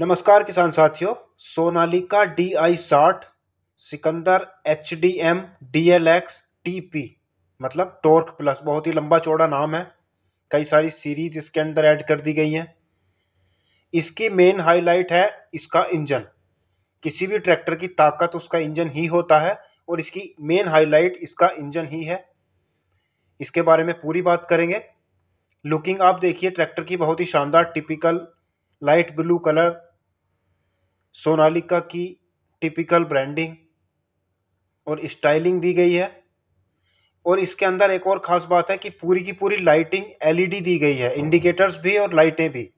नमस्कार किसान साथियों सोनालिका डी आई साठ Sikander H D M D L X T P मतलब टोर्क प्लस बहुत ही लंबा चौड़ा नाम है कई सारी सीरीज इसके अंदर ऐड कर दी गई हैं इसकी मेन हाईलाइट है इसका इंजन किसी भी ट्रैक्टर की ताकत उसका इंजन ही होता है और इसकी मेन हाईलाइट इसका इंजन ही है इसके बारे में पूरी बात करेंगे लुकिंग आप देखिए ट्रैक्टर की बहुत ही शानदार typical light blue colour Sonalika की टिपिकल ब्रांडिंग और स्टाइलिंग दी गई है और इसके अंदर एक और ख़ास बात है कि पूरी की पूरी लाइटिंग एलईडी दी गई है इंडिकेटर्स हाँ। भी और लाइटें भी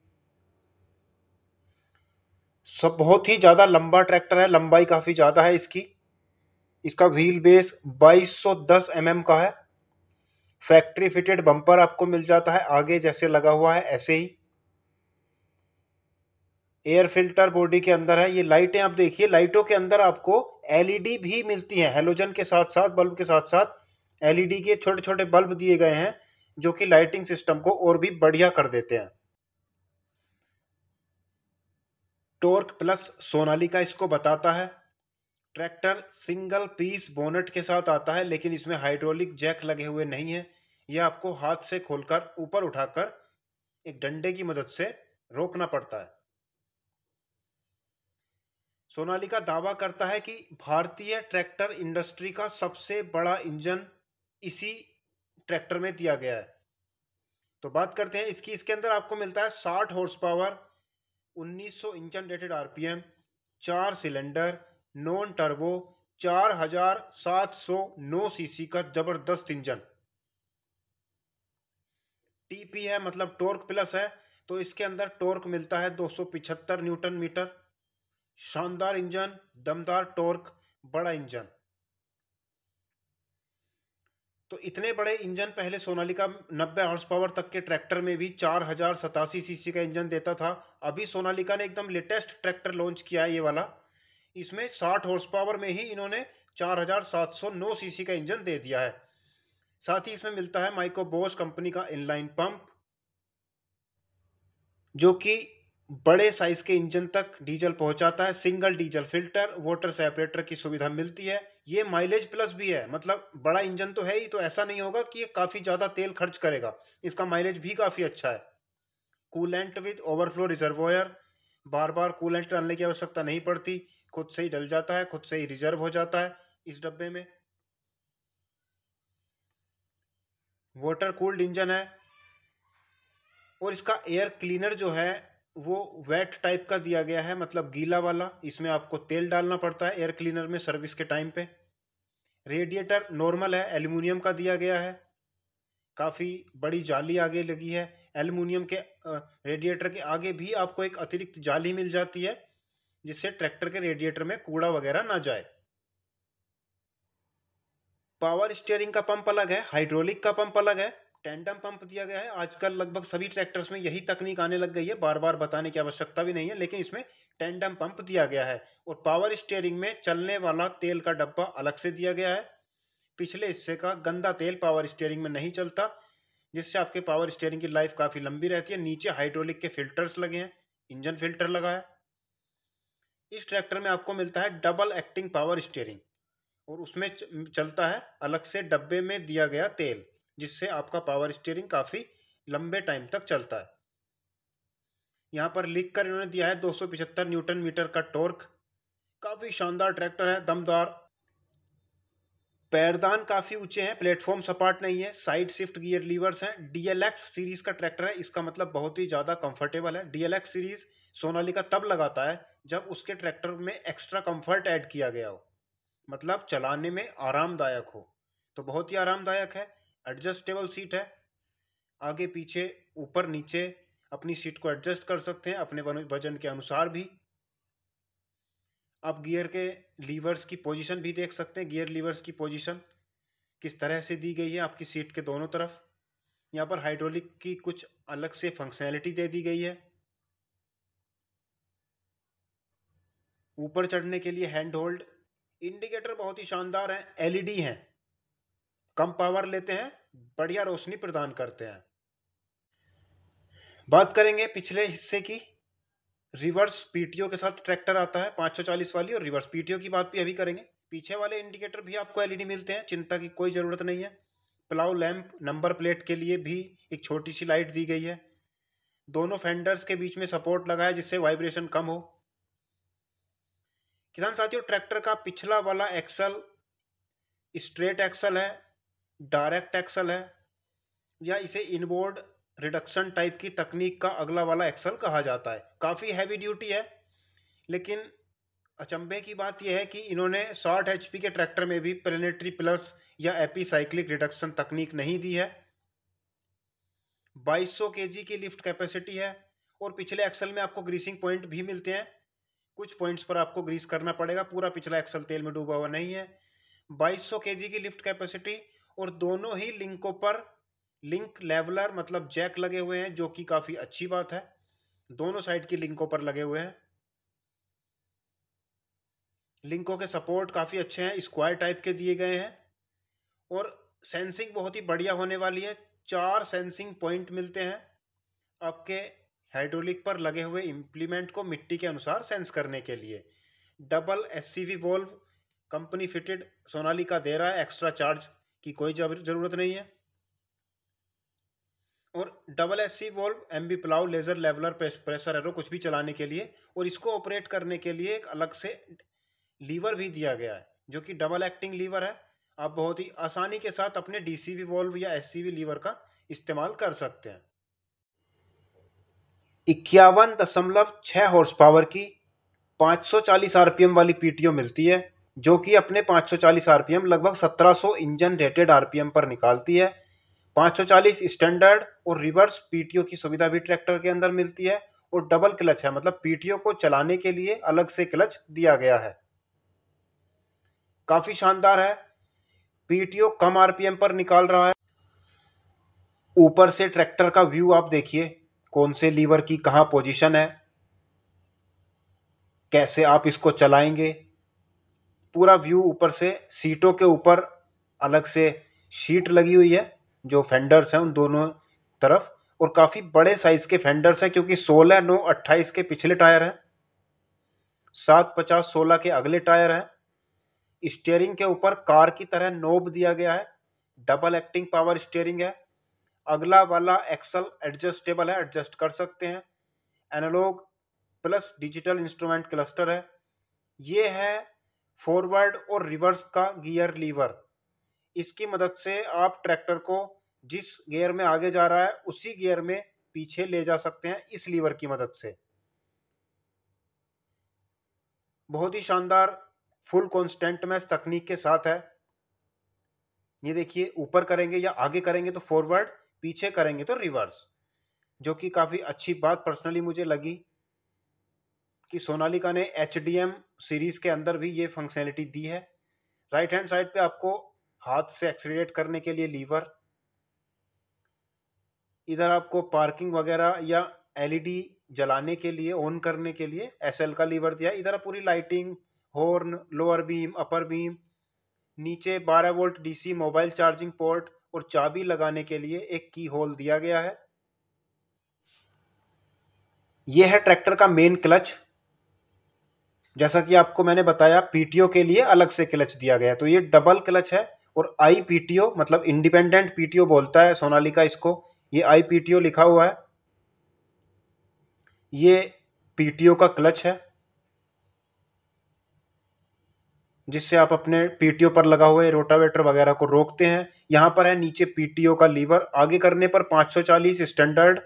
सब बहुत ही ज़्यादा लंबा ट्रैक्टर है लंबाई काफ़ी ज़्यादा है इसकी इसका व्हील बेस 2210 mm का है फैक्ट्री फिटेड बम्पर आपको मिल जाता है आगे जैसे लगा हुआ है ऐसे ही एयर फिल्टर बॉडी के अंदर है ये लाइटें आप देखिए लाइटों के अंदर आपको एलईडी भी मिलती है हेलोजन के साथ साथ बल्ब के साथ साथ एलईडी के छोटे छोटे बल्ब दिए गए हैं जो कि लाइटिंग सिस्टम को और भी बढ़िया कर देते हैं टोर्क प्लस सोनाली का इसको बताता है ट्रैक्टर सिंगल पीस बोनेट के साथ आता है लेकिन इसमें हाइड्रोलिक जैक लगे हुए नहीं है यह आपको हाथ से खोलकर ऊपर उठाकर एक डंडे की मदद से रोकना पड़ता है सोनालिका दावा करता है कि भारतीय ट्रैक्टर इंडस्ट्री का सबसे बड़ा इंजन इसी ट्रैक्टर में दिया गया है तो बात करते हैं इसकी इसके अंदर आपको मिलता है साठ horse power 1900 engine rated RPM चार सिलेंडर नॉन टर्बो चार हजार सात सौ नौ सीसी का जबरदस्त इंजन टीपी है मतलब टोर्क प्लस है तो इसके अंदर टोर्क मिलता है दो सौ पिछहत्तर न्यूटन मीटर शानदार इंजन दमदार टॉर्क बड़ा इंजन तो इतने बड़े इंजन पहले सोनालिका 90 हॉर्स पावर तक के ट्रैक्टर में भी चार हजार सतासी सीसी का इंजन देता था अभी सोनालिका ने एकदम लेटेस्ट ट्रैक्टर लॉन्च किया है ये वाला इसमें 60 हॉर्स पावर में ही इन्होंने 4709 सीसी का इंजन दे दिया है साथ ही इसमें मिलता है माइको बोस कंपनी का इनलाइन पंप जो कि बड़े साइज के इंजन तक डीजल पहुंचाता है single diesel filter water separator की सुविधा मिलती है ये माइलेज प्लस भी है मतलब बड़ा इंजन तो है ही तो ऐसा नहीं होगा कि ये काफ़ी ज़्यादा तेल खर्च करेगा इसका माइलेज भी काफ़ी अच्छा है कूलेंट विद ओवरफ्लो रिजर्वोयर बार बार कूलेंट डालने की आवश्यकता नहीं पड़ती खुद से ही डल जाता है खुद से ही रिजर्व हो जाता है इस डब्बे में वाटर कूल्ड इंजन है और इसका एयर क्लीनर जो है वो वेट टाइप का दिया गया है मतलब गीला वाला इसमें आपको तेल डालना पड़ता है एयर क्लीनर में सर्विस के टाइम पे रेडिएटर नॉर्मल है एल्यूमिनियम का दिया गया है काफ़ी बड़ी जाली आगे लगी है एल्यूमिनियम के रेडिएटर के आगे भी आपको एक अतिरिक्त जाली मिल जाती है जिससे ट्रैक्टर के रेडिएटर में कूड़ा वगैरह ना जाए पावर स्टेयरिंग का पंप अलग है हाइड्रोलिक का पंप अलग है टेंडम पंप दिया गया है आजकल लगभग सभी ट्रैक्टर्स में यही तकनीक आने लग गई है बार बार बताने की आवश्यकता भी नहीं है लेकिन इसमें टेंडम पंप दिया गया है और पावर स्टेयरिंग में चलने वाला तेल का डब्बा अलग से दिया गया है पिछले हिस्से का गंदा तेल पावर स्टेयरिंग में नहीं चलता जिससे आपके पावर स्टेयरिंग की लाइफ काफ़ी लंबी रहती है नीचे हाइड्रोलिक के फिल्टर्स लगे हैं इंजन फिल्टर लगा है इस ट्रैक्टर में आपको मिलता है डबल एक्टिंग पावर स्टेयरिंग और उसमें चलता है अलग से डब्बे में दिया गया तेल जिससे आपका पावर स्टीयरिंग काफ़ी लंबे टाइम तक चलता है यहाँ पर लिख कर इन्होंने दिया है दो न्यूटन मीटर का टॉर्क काफ़ी शानदार ट्रैक्टर है दमदार पैरदान काफ़ी ऊंचे हैं प्लेटफॉर्म सपाट नहीं है साइड शिफ्ट गियर लीवर्स हैं डीएलएक्स सीरीज़ का ट्रैक्टर है इसका मतलब बहुत ही ज़्यादा कंफर्टेबल है डीएलएक्स सीरीज़ सोनाली का तब लगाता है जब उसके ट्रैक्टर में एक्स्ट्रा कंफर्ट ऐड किया गया हो मतलब चलाने में आरामदायक हो तो बहुत ही आरामदायक है एडजस्टेबल सीट है आगे पीछे ऊपर नीचे अपनी सीट को एडजस्ट कर सकते हैं अपने वजन के अनुसार भी आप गियर के लीवर्स की पोजीशन भी देख सकते हैं गियर लीवर्स की पोजीशन किस तरह से दी गई है आपकी सीट के दोनों तरफ यहाँ पर हाइड्रोलिक की कुछ अलग से फंक्शनैलिटी दे दी गई है ऊपर चढ़ने के लिए हैंड होल्ड इंडिकेटर बहुत ही शानदार हैं एलईडी हैं कम पावर लेते हैं बढ़िया रोशनी प्रदान करते हैं बात करेंगे पिछले हिस्से की रिवर्स पीटीओ के साथ ट्रैक्टर आता है 540 वाली और रिवर्स पीटीओ की बात भी अभी करेंगे पीछे वाले इंडिकेटर भी आपको एलईडी मिलते हैं चिंता की कोई ज़रूरत नहीं है प्लाउ लैंप नंबर प्लेट के लिए भी एक छोटी सी लाइट दी गई है दोनों फेंडर्स के बीच में सपोर्ट लगा है जिससे वाइब्रेशन कम हो किसान साथियों ट्रैक्टर का पिछला वाला एक्सल स्ट्रेट एक्सल है डायरेक्ट एक्सल है या इसे इनबोर्ड रिडक्शन टाइप की तकनीक का अगला वाला एक्सल कहा जाता है काफ़ी हैवी ड्यूटी है लेकिन अचंभे की बात यह है कि इन्होंने शॉर्ट एच के ट्रैक्टर में भी प्लेनेटरी प्लस या एपी साइक्लिक रिडक्शन तकनीक नहीं दी है 2200 केजी की लिफ्ट कैपेसिटी है और पिछले एक्सल में आपको ग्रीसिंग पॉइंट भी मिलते हैं कुछ पॉइंट्स पर आपको ग्रीस करना पड़ेगा पूरा पिछला एक्सल तेल में डूबा हुआ नहीं है 2200 केजी की लिफ्ट कैपेसिटी और दोनों ही लिंकों पर लिंक लेवलर मतलब जैक लगे हुए हैं जो कि काफ़ी अच्छी बात है दोनों साइड की लिंकों पर लगे हुए हैं लिंकों के सपोर्ट काफ़ी अच्छे हैं स्क्वायर टाइप के दिए गए हैं और सेंसिंग बहुत ही बढ़िया होने वाली है चार सेंसिंग पॉइंट मिलते हैं आपके हाइड्रोलिक पर लगे हुए इम्प्लीमेंट को मिट्टी के अनुसार सेंस करने के लिए double S C V valve company fitted Sonalika दे रहा है एक्स्ट्रा चार्ज की कोई ज़रूरत नहीं है और double S C valve M B plough laser leveller pressure harrow कुछ भी चलाने के लिए और इसको ऑपरेट करने के लिए एक अलग से लीवर भी दिया गया है जो कि डबल एक्टिंग लीवर है आप बहुत ही आसानी के साथ अपने डी सी वी वॉल्व या एस सी वी लीवर का इस्तेमाल कर सकते हैं इक्यावन दशमलव छः हॉर्स पावर की 540 आरपीएम वाली पीटीओ मिलती है जो कि अपने 540 आरपीएम लगभग 1700 इंजन रेटेड आरपीएम पर निकालती है 540 स्टैंडर्ड और रिवर्स पीटीओ की सुविधा भी ट्रैक्टर के अंदर मिलती है और डबल क्लच है मतलब पीटीओ को चलाने के लिए अलग से क्लच दिया गया है काफी शानदार है पीटीओ कम आरपीएम पर निकाल रहा है ऊपर से ट्रैक्टर का व्यू आप देखिए कौन से लीवर की कहा पोजीशन है कैसे आप इसको चलाएंगे पूरा व्यू ऊपर से सीटों के ऊपर अलग से शीट लगी हुई है जो फेंडर्स हैं उन दोनों तरफ और काफ़ी बड़े साइज़ के फेंडर्स हैं क्योंकि 16 नौ 28 के पिछले टायर हैं सात पचास सोलह के अगले टायर हैं स्टेयरिंग के ऊपर कार की तरह नोब दिया गया है डबल एक्टिंग पावर स्टेयरिंग है अगला वाला एक्सल एडजस्टेबल है एडजस्ट कर सकते हैं analogue plus digital instrument cluster है ये है फॉरवर्ड और रिवर्स का गियर लीवर इसकी मदद से आप ट्रैक्टर को जिस गियर में आगे जा रहा है उसी गियर में पीछे ले जा सकते हैं इस लीवर की मदद से बहुत ही शानदार फुल कॉन्स्टेंट मैच तकनीक के साथ है ये देखिए ऊपर करेंगे या आगे करेंगे तो फॉरवर्ड पीछे करेंगे तो रिवर्स जो कि काफ़ी अच्छी बात पर्सनली मुझे लगी कि सोनालिका ने एच सीरीज़ के अंदर भी ये फंक्शनैलिटी दी है राइट हैंड साइड पे आपको हाथ से एक्सीट करने के लिए लीवर इधर आपको पार्किंग वगैरह या एलईडी e जलाने के लिए ऑन करने के लिए एसएल का लीवर दिया इधर पूरी lighting horn lower beam upper beam नीचे 12 volt DC mobile charging port और चाबी लगाने के लिए एक की होल दिया गया है यह है ट्रैक्टर का मेन क्लच जैसा कि आपको मैंने बताया पीटीओ के लिए अलग से क्लच दिया गया तो ये डबल क्लच है और आई पीटीओ मतलब इंडिपेंडेंट पीटीओ बोलता है सोनालिका इसको ये आई पीटीओ लिखा हुआ है ये पीटीओ का क्लच है जिससे आप अपने पीटीओ पर लगा हुए रोटावेटर वगैरह को रोकते हैं यहां पर है नीचे पीटीओ का लीवर आगे करने पर 540 स्टैंडर्ड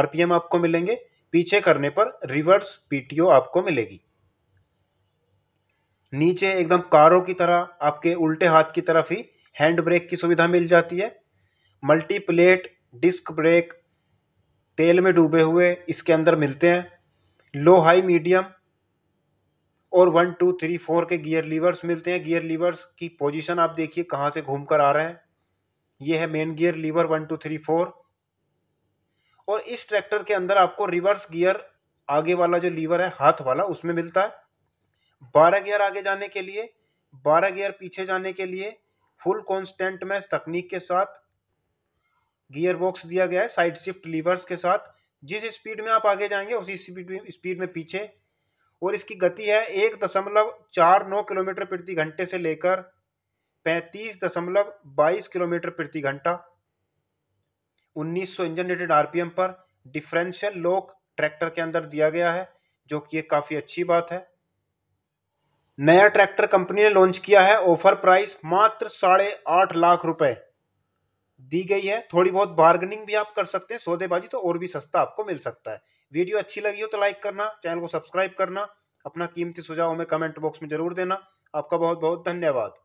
आरपीएम आपको मिलेंगे पीछे करने पर रिवर्स पीटीओ आपको मिलेगी नीचे एकदम कारों की तरह आपके उल्टे हाथ की तरफ ही हैंड ब्रेक की सुविधा मिल जाती है मल्टी प्लेट डिस्क ब्रेक तेल में डूबे हुए इसके अंदर मिलते हैं लो हाई मीडियम और वन टू थ्री फोर के गियर लीवर्स मिलते हैं गियर लीवर्स की पोजीशन आप देखिए कहाँ से घूम कर आ रहे हैं ये है main gear lever one two three four और इस ट्रैक्टर के अंदर आपको रिवर्स गियर आगे वाला जो लीवर है हाथ वाला उसमें मिलता है बारह गियर आगे जाने के लिए बारह गियर पीछे जाने के लिए फुल कॉन्स्टेंट मैच तकनीक के साथ गियर बॉक्स दिया गया है साइड शिफ्ट लीवर्स के साथ जिस स्पीड में आप आगे जाएंगे उसी स्पीड में स्पीड में पीछे और इसकी गति है एक दशमलव चार नौ किलोमीटर प्रति घंटे से लेकर पैंतीस दशमलव बाईस किलोमीटर प्रति घंटा 1900 सौ इंजन रेटेड आरपीएम पर डिफरेंशियल लोक ट्रैक्टर के अंदर दिया गया है जो कि एक काफ़ी अच्छी बात है नया ट्रैक्टर कंपनी ने लॉन्च किया है ऑफर प्राइस मात्र साढ़े आठ लाख रुपए दी गई है थोड़ी बहुत बार्गेनिंग भी आप कर सकते हैं सौदेबाजी तो और भी सस्ता आपको मिल सकता है वीडियो अच्छी लगी हो तो लाइक करना चैनल को सब्सक्राइब करना अपना कीमती सुझाव हमें कमेंट बॉक्स में जरूर देना आपका बहुत बहुत धन्यवाद